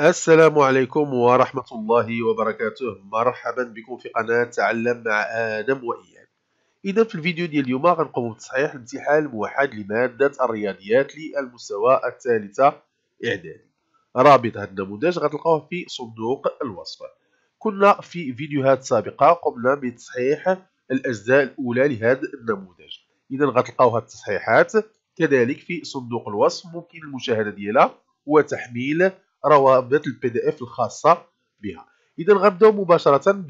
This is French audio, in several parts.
السلام عليكم ورحمة الله وبركاته مرحبا بكم في قناة تعلم مع آدم وإياد إذا في الفيديو ديال اليوم غنقوم بتصحيح الامتحان الموحد لمادة الرياضيات للمستوى الثالثة إعدادي رابط هذا النموذج غتلقاوه في صندوق الوصف كنا في فيديوهات سابقة قمنا بتصحيح الأجزاء الأولى لهذا النموذج إذا غتلقاو هاد التصحيحات كذلك في صندوق الوصف ممكن المشاهدة ديالها وتحميل روابط البي دي اف الخاصه بها اذا غنبداو مباشره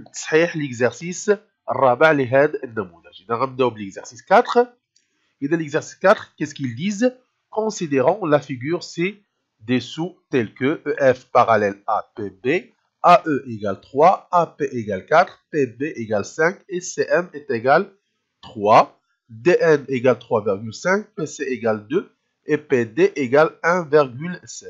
بتصحيح الرابع النموذج غنبداو l'exercice 4 quest l'exercice 4 qu'est-ce qu'ils disent considérons la figure C dessous, telle que EF parallèle à PB, AE égale 3, AP égale 4, PB égale 5 et CM est égal 3, DN égale 3,5, PC égale 2 et PD égale 1,7.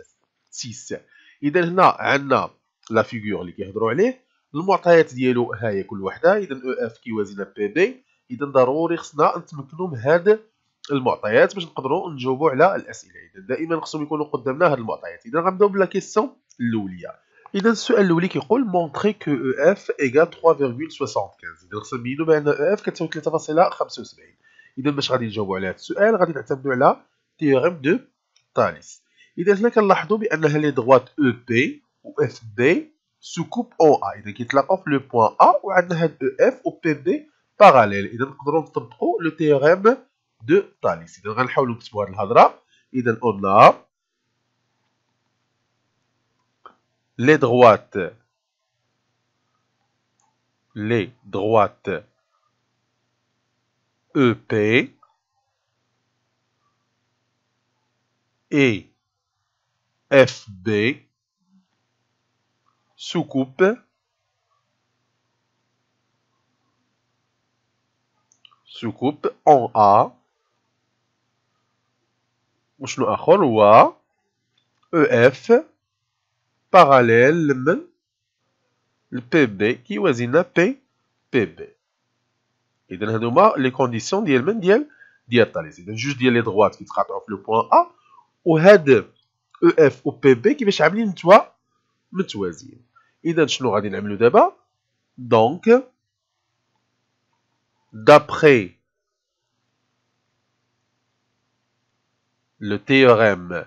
6 اذا هنا عندنا لا فيغور اللي كيهضروا عليه المعطيات ديالو هي كل وحده اذا او اف كيوازينا بي بي اذا ضروري خصنا نتمكنوا من هاد المعطيات باش نقدروا نجاوبوا على الاسئله اذا دائما خصهم يكونوا قدامنا هاد المعطيات اذا غنبداو بلا كيسيون الاوليه اذا السؤال الاولي كيقول مونطري كو او اف ايغال 3.75 اذا خصنا نبينوا بان او e اف كتساوي 3.75 اذا باش غادي نجاوبوا على هذا السؤال غادي نعتمدوا على تيوريم دو تاليس اذا هنا كنلاحظوا بان لي دغوات او e بي و اف بي سكوب او ا اذا كيتلاقاو في لو بوان ا وعندنا هاد او e اف و بي بي باراليل اذا نقدروا نطبقوا لو تيغيم دو طاليس اذا غنحاولوا نكتبوا هاد الهضره اذا لي ا لي دغوات او بي EP et FB sous-coupe sous-coupe en A وشنو اخر هو EF parallèle من qui كيوازينا P PB اذا les لي كونديسيون ديال من ديال ديال الطاليز اذا جوج ديال لي qui qui في لو point A وهاد او اف و بي بي كيفاش عاملين متوا متوازيين اذا شنو غادي دابا دونك d'après le théorème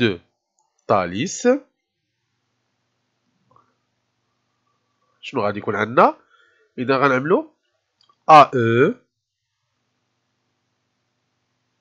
de Thalys, شنو غادي يكون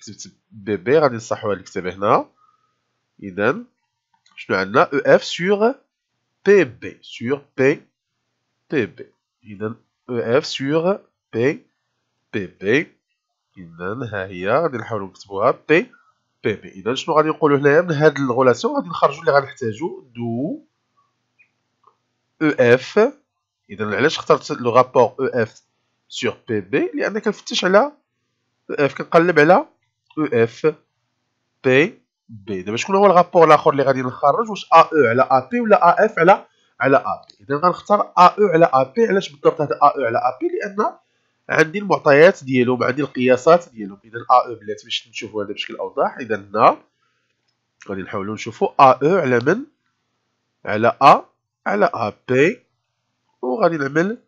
كتبت بي بي غادي نصحوها لك كتبه هنا اذا شنو عندنا او اف سور بي بي سور بي بي بي اذا او اف سور بي بي بي اذا ها هي غادي نحاولوا نكتبوها بي بي بي اذا شنو غادي نقولوا هنايا من هاد الغولاسيون غادي نخرجوا اللي غنحتاجو دو او e اف اذا علاش اخترت لو رابور او اف سور بي بي لان كنفتش على او e اف كنقلب على اف e P B دابا شكون هو الغابور الاخر اللي غادي نخرج واش ا او على ا بي ولا ا اف على على ا بي اذا غنختار ا او على ا بي علاش بالضبط هذا ا او على ا بي لان عندي المعطيات ديالهم عندي القياسات ديالهم اذا ا او بلاتي باش نشوفوا هذا بشكل اوضح اذا هنا غادي نحاولوا نشوفوا ا او على من على ا على ا بي وغادي نعمل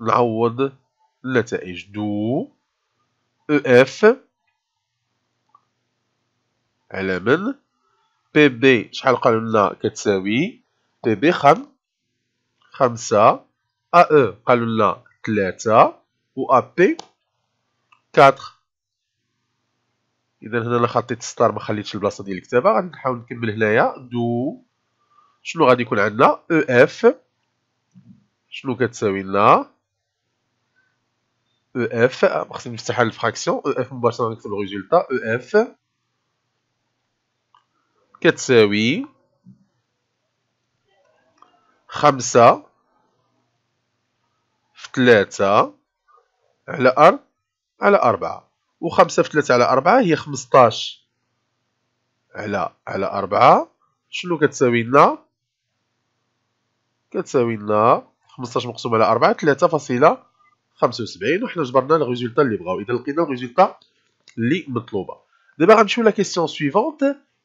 نعوض النتائج دو او اف على من بي بي شحال قالوا لنا كتساوي بي بي خم خمسة ا او قالوا لنا و ا بي كاتر اذا هنا انا خطيت السطر ما خليتش البلاصه ديال الكتابه غنحاول نكمل هنايا دو شنو غادي يكون عندنا او اف شنو كتساوي لنا او اف خصني نفتح الفراكسيون او اف مباشره نكتب الريزلتا او اف كتساوي خمسة في ثلاثة على أر على أربعة وخمسة في ثلاثة على أربعة هي خمسطاش على على أربعة شنو كتساوي لنا كتساوي لنا 15 مقسوم على خمسة وسبعين وحنا جبرنا الريزولتا اللي بغاو اذا لقينا الريزولتا اللي مطلوبه دابا غنمشيو لا كيستيون سويفونت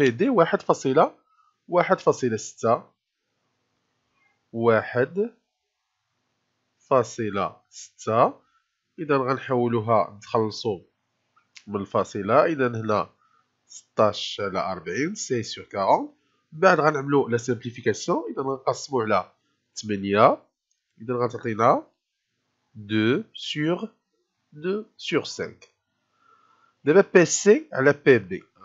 بي دي واحد فاصلة واحد فاصلة ستة واحد فاصلة ستة إذا غنحولوها نتخلصو من الفاصلة إذا هنا ستاش على أربعين سي سور كارون بعد غنعملو لا سامبليفيكاسيون إذا غنقسمو على تمنية إذا غتعطينا دو سور دو سور سانك دابا بي سي على بي بي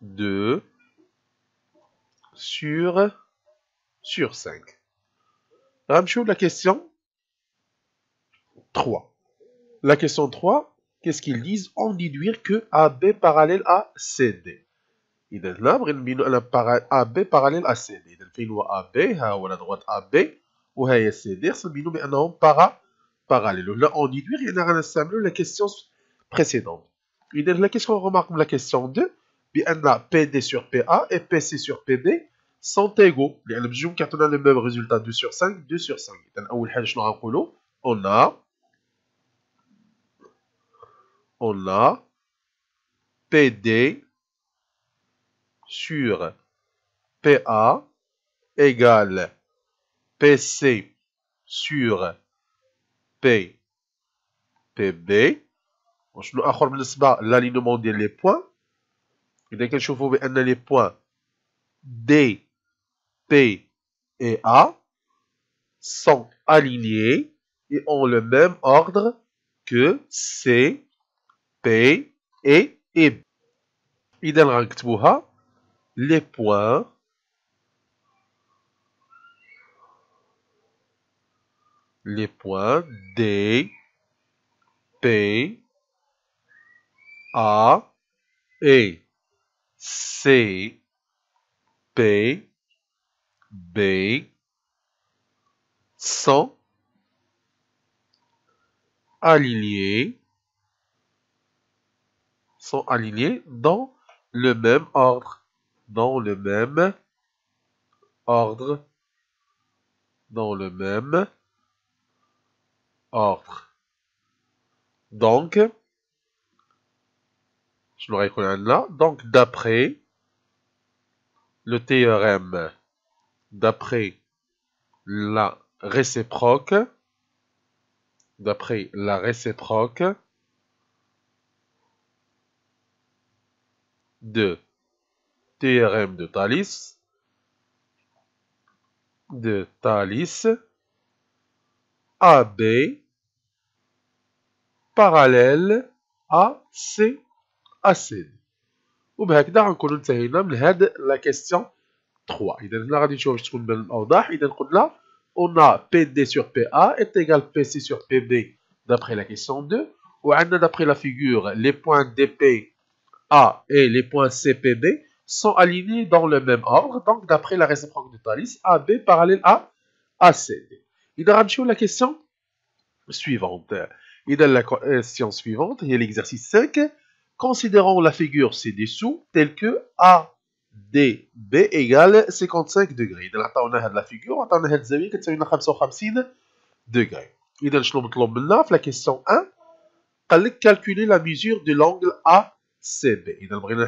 2 sur, sur 5. Ramchou, la question 3. La question 3, qu'est-ce qu'ils disent On déduire que AB parallèle à CD. إذا هنا بغينا نبينو AB parallèle à CD. إذا فين هو AB à la droite AB وهي CD خصنا نبينو بأنهم para parallèle. Là, on déduire يعني غنستعملو la question précédente. إذا la question remarque la question 2 a PD sur PA et PC sur PB sont égaux لأن on a le même résultat 2 sur 5 2 sur 5 Donc, on a on a PD sur PA égale PC sur P PB a اخر l'alignement des points quelque points بأن لي D, P et A sont alignés et ont le même ordre que C, P et E. إذا غنكتبوها les points les points D, P, A, et C, P, B, sont alignés, sont alignés dans le même ordre, dans le même ordre, dans le même ordre. Donc, là Donc, d'après le théorème, d'après la réciproque, d'après la réciproque de théorème de Thalys, de Thalys, AB parallèle à C acide وبهكذا غنكونو انتهينا من هاد la question 3 اذا هنا غادي نشوف شكون بان الاوضاح اذا قلنا on a PD sur PA est égal PC sur PB d'après la question 2 ou d'après la figure les points A et les points B sont alignés dans le même ordre donc d'après la réciproque de Thalys AB parallèle à ACD il a la question suivante il a la question suivante il y a l'exercice 5 Considérons la figure ci-dessous telle que ADB égale 55 degrés. Donc, on a la figure, on a la figure, on a 55 degrés. Et donc, je vais Dans la question 1, vous calculer la mesure de l'angle ACB. Et donc, je vais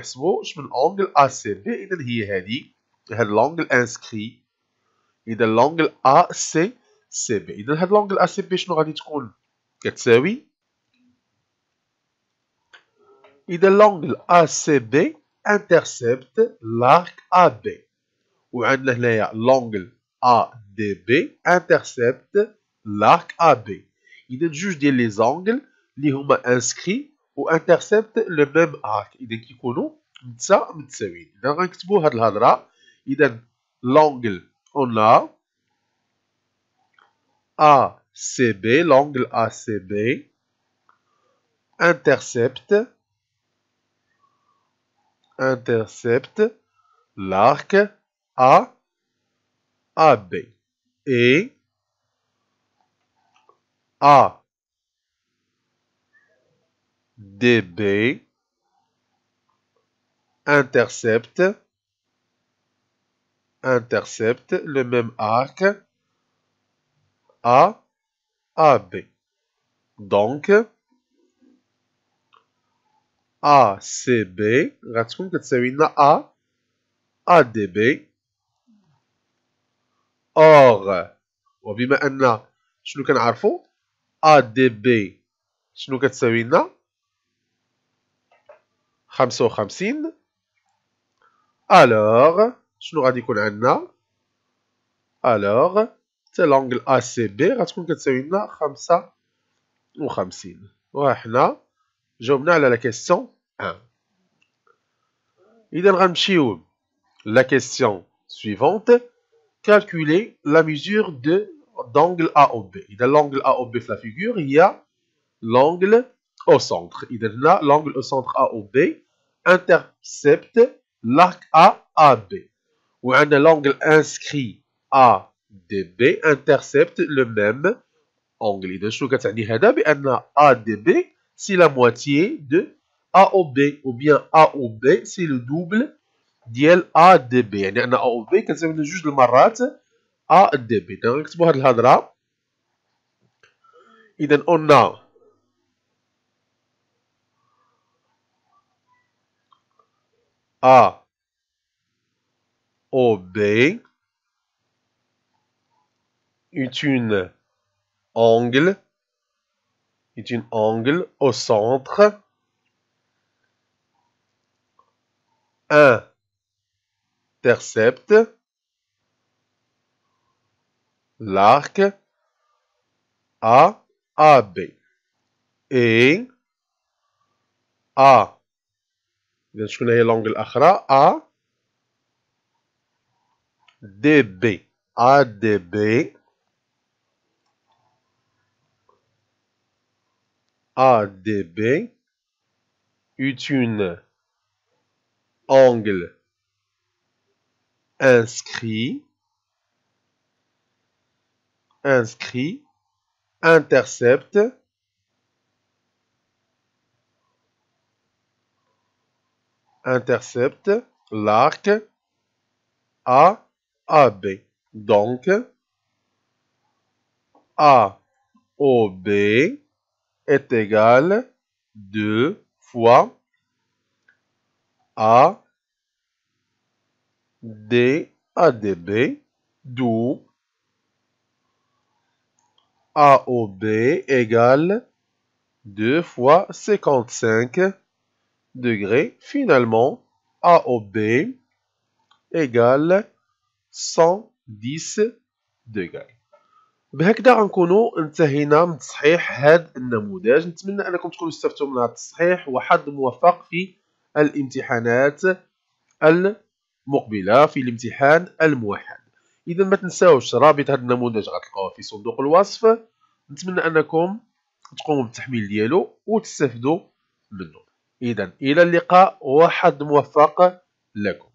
l'angle ACB, et donc, c'est y c'est l'angle inscrit, et donc, l'angle ACB. Et cet angle ACB, je vais vous dire l'angle ACB intercepte l'arc AB. Ou l'angle ADB intercepte l'arc AB. Il juge les angles les sont inscrits ou interceptent le même arc. Il est qui connaît l'angle on a ACB, l'angle ACB intercepte intercepte l'arc A AB et A DB intercepte intercepte le même arc A AB. Donc, ا C, بي غتكون كتساوي لنا ا A, D, B أوغ وبما ان شنو كنعرفو ا D, بي شنو كتساوي لنا وخمسين الوغ شنو غادي يكون عندنا الوغ حتى لونغل ا سي بي غتكون كتساوي لنا وخمسين وحنا جاوبنا à la question 1 la غنمشيو La question suivante. calculer la mesure de d'angle AOB. au L'angle AOB de la figure, il y a l'angle au centre. Il l'angle au centre AOB intercepte l'arc AAB. Ou un l'angle inscrit ADB intercepte le même angle. Il y a A c'est la moitié de AOB, ou bien AOB, c'est le double d'L A de Il y a A AOB qui est juste le marat ADB. de B. Donc, c'est pour le hadra. Et donc, on a AOB est une angle est un angle au centre. 1 intercepte l'arc A AB. et A Je شكون هي l'angle الأخرى A DB ADB ADB est une angle inscrit, inscrit, intercepte, intercepte l'arc A, AB. Donc, AOB est égal 2 fois A D ADB, d'où AOB égale 2 fois 55 degrés. Finalement, AOB égale 110 degrés. بهكذا غنكونوا انتهينا من تصحيح هذا النموذج نتمنى انكم تكونوا استفدتوا من هذا التصحيح وحظ موفق في الامتحانات المقبله في الامتحان الموحد اذا ما تنساوش رابط هذا النموذج غتلقاوه في صندوق الوصف نتمنى انكم تقوموا بالتحميل ديالو وتستفدوا منه اذا الى اللقاء وحظ موفق لكم